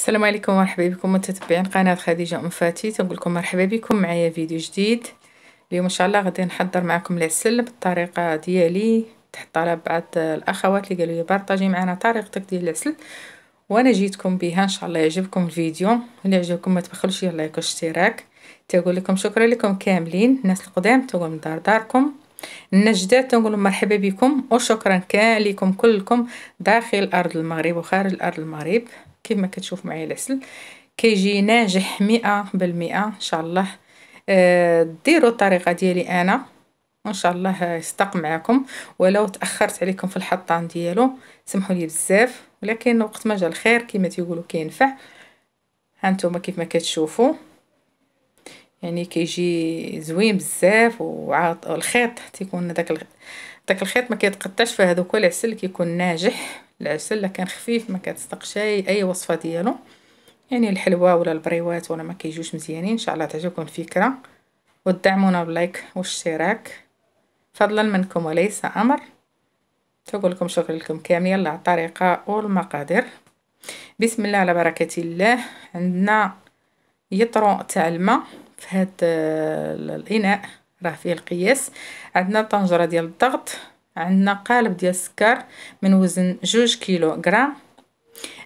السلام عليكم مرحبا بكم متتبعين قناة خديجة أم فاتي تنقول لكم مرحبا بكم معايا فيديو جديد اليوم إن شاء الله غادي نحضر معكم العسل بالطريقة ديالي تحت طلب بعض الأخوات اللي قالوا لي بارطاجي معنا طريقتك ديال العسل وأنا جيتكم بها إن شاء الله يعجبكم الفيديو اللي عجبكم ما تبخلوش يا لايك واشتراك تقول لكم شكرا لكم كاملين الناس القدام تقول من دار داركم الناس جداد تنقول مرحبا بكم وشكرا كان لكم كلكم داخل أرض المغرب وخارج أرض المغرب كما كتشوف معايا العسل كيجي ناجح مئة بالمئة ان شاء الله آه، ديروا الطريقه ديالي انا وان شاء الله يصدق معكم ولو تاخرت عليكم في الحطان ديالو سمحوا لي بزاف ولكن وقت ما جا الخير كما تيقولوا كينفع هانتوما كيف ما كتشوفوا يعني كيجي زوين بزاف والخيط الخيط تيكون داك داك الخيط ما كيتقطعش فهذوك العسل كيكون ناجح العسل كان خفيف ما كتستقشاي اي وصفه ديالو يعني الحلوى ولا البريوات ولا ما كيجوش مزيانين ان شاء الله تعجبكم الفكره ودعمونا باللايك والاشتراك فضلا منكم وليس امر تقول لكم شكرا لكم كاملين على الطريقه والمقادير بسم الله على بركه الله عندنا يطرو تاع الماء في هذا آه، الاناء راه فيه القياس عندنا طنجره ديال الضغط عندنا قالب ديال السكر من وزن جوج كيلو غرام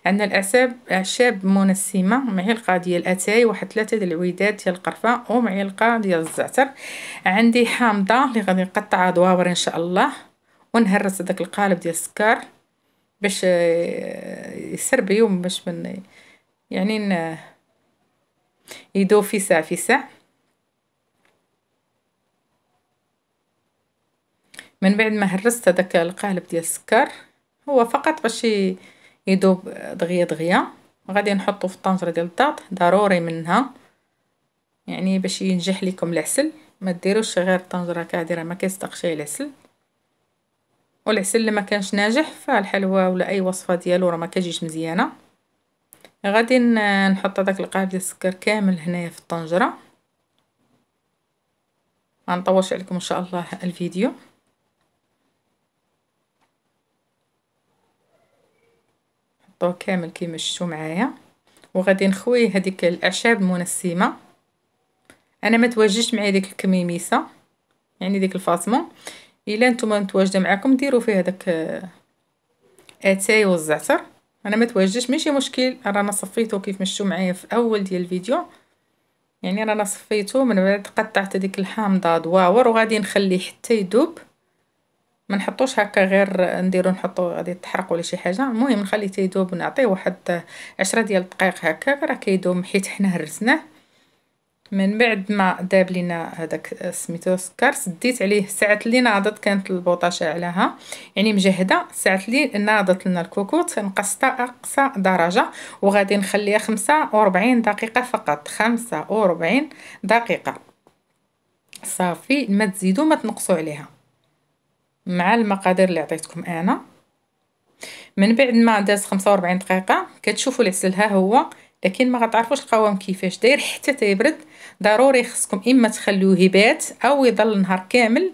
عندنا الاعشاب اعشاب منسمه معلقه ديال الاتاي واحد ثلاثه ديال العويدات ديال القرفه ومعلقه ديال الزعتر عندي حامضه اللي غادي نقطعها دوابر ان شاء الله ونهرس داك القالب ديال السكر باش آه، يسر بيوم باش من يعني يدوب في ساعه في ساعه من بعد ما هرست هذاك القالب ديال السكر هو فقط باش يذوب دغيا دغيا غادي نحطو في الطنجره ديال الضغط ضروري منها يعني باش ينجح لكم العسل ما ديروش غير الطنجره كادره ما كيستقش العسل والعسل اللي ما كانش ناجح فالحلوى ولا اي وصفه ديالو راه ما كتجيش مزيانه غادي نحط هذاك القالب ديال السكر كامل هنايا في الطنجره ما نطولش عليكم ان شاء الله الفيديو نحطوه كامل كيما معايا وغادي نخوي هذيك الاعشاب المنسمه انا ما تواجدش معايا ديك الكميميسه يعني ديك الفاطمه الا نتوما متواجده معاكم ديروا فيه هذاك آه، اتاي والزعتر انا ما تواجدش ماشي مشكل رانا صفيته كيف مشتو معايا في اول ديال الفيديو يعني رانا صفيته من بعد قطعت هذيك الحامضه دواور وغادي نخليه حتى يذوب ما نحطوش هكا غير نديرو نحطو غادي تحرق ولا شي حاجه المهم نخليه تيدوب نعطيه واحد عشرة ديال الدقائق هكا راه كيدوب حيت حنا هرسناه من بعد ما داب لينا هذاك سميتو السكر سديت عليه ساعات اللي ناضت كانت البوطه شاعلاها يعني مجهده ساعات اللي ناضت لنا الكوكوت نقصتها اقصى درجه وغادي نخليها 45 دقيقه فقط 45 دقيقه صافي ما تزيدوا ما تنقصوا عليها مع المقادير اللي عطيتكم انا من بعد ما داز 45 دقيقه كتشوفوا العسل ها هو لكن ما غتعرفوش القوام كيفاش داير حتى تيبرد ضروري خصكم اما تخليوه يبات او يضل نهار كامل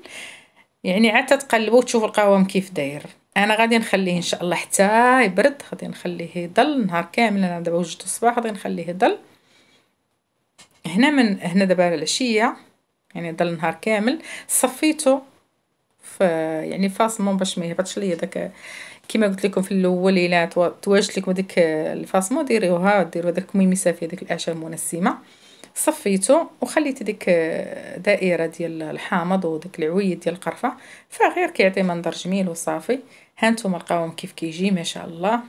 يعني عاد تقلبوا تشوفوا القوام كيف داير انا غادي نخليه ان شاء الله حتى يبرد غادي نخليه يضل نهار كامل انا دابا وجدت الصباح غادي نخليه يضل هنا من هنا دابا العشيه يعني ضل نهار كامل صفيته ف يعني فاصمون باش ما يهبطش ليا داك كيما قلت لكم في الاول الا تواجد لكم ديك الفاصمون ديريوها ديروا داك كميمي صافيه ديك الاعشاب المنسمه صفيتو وخليت ديك دائره ديال الحامض وديك العويد ديال القرفه فغير كيعطي منظر جميل وصافي هانتوما لقاوهم كيف كيجي ما شاء الله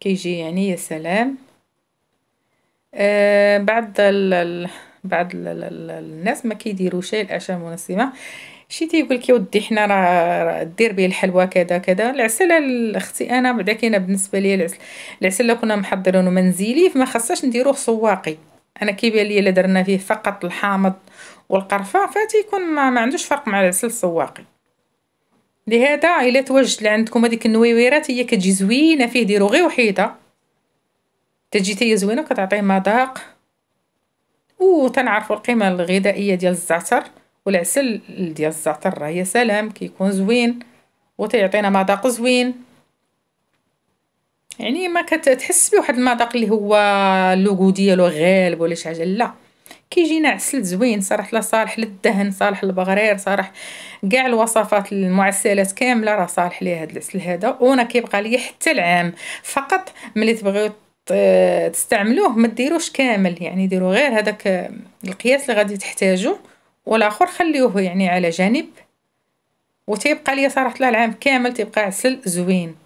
كيجي يعني يا سلام آه بعد الـ بعض الناس ما كيديروش الاعشاب المنسمه شي تيقول كي ودي حنا راه دير به الحلوى كذا كذا العسل اختي انا بعدا كاينه بالنسبه ليا العسل العسل كنا محضرينه منزلي فما خصاش نديروه سواقي انا كيبان لي الا درنا فيه فقط الحامض والقرفه فتيكون ما, ما عندوش فرق مع العسل السواقي لهذا الا توجد عندكم هذيك النويويرات هي كتجي زوينه فيه ديروا غير وحيده تجي تي زوينه كتعطيه مذاق وتنعرفوا القيمه الغذائيه ديال الزعتر والعسل ديال الزعتر راه يا سلام كيكون زوين وتيعطينا مذاق زوين يعني ما كتحس بواحد المذاق اللي هو اللوغو ديالو غالب ولا شي حاجه لا كيجينا عسل زوين صراحه لا صالح للدهن صالح للبغرير صالح كاع الوصفات المعسلات كامله راه صالح ليه هذا العسل هذا وانا كيبقى ليا حتى العام فقط ملي تبغيو تستعملوه ما ديروش كامل يعني ديروا غير هذاك القياس اللي غادي تحتاجوه والاخر خليوه يعني على جانب وتيبقى ليا صراحه العام كامل تيبقى عسل زوين